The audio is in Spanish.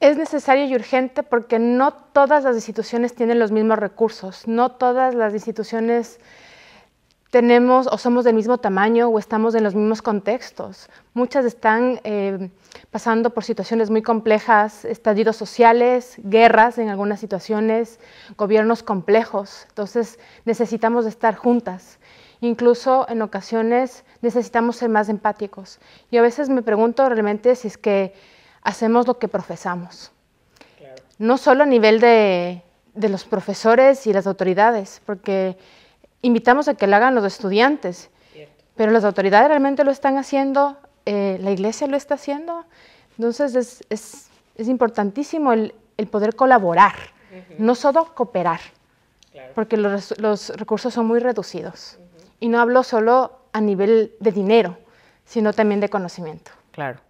Es necesario y urgente porque no todas las instituciones tienen los mismos recursos, no todas las instituciones tenemos o somos del mismo tamaño o estamos en los mismos contextos. Muchas están eh, pasando por situaciones muy complejas, estallidos sociales, guerras en algunas situaciones, gobiernos complejos. Entonces necesitamos estar juntas. Incluso en ocasiones necesitamos ser más empáticos. Y a veces me pregunto realmente si es que hacemos lo que profesamos. No solo a nivel de, los profesores y las autoridades, porque invitamos a que lo hagan los estudiantes, pero las autoridades realmente lo están haciendo, eh, la iglesia lo está haciendo, entonces es, importantísimo el, poder colaborar, no solo cooperar, porque los, recursos son muy reducidos. Y no hablo solo a nivel de dinero, sino también de conocimiento. Claro.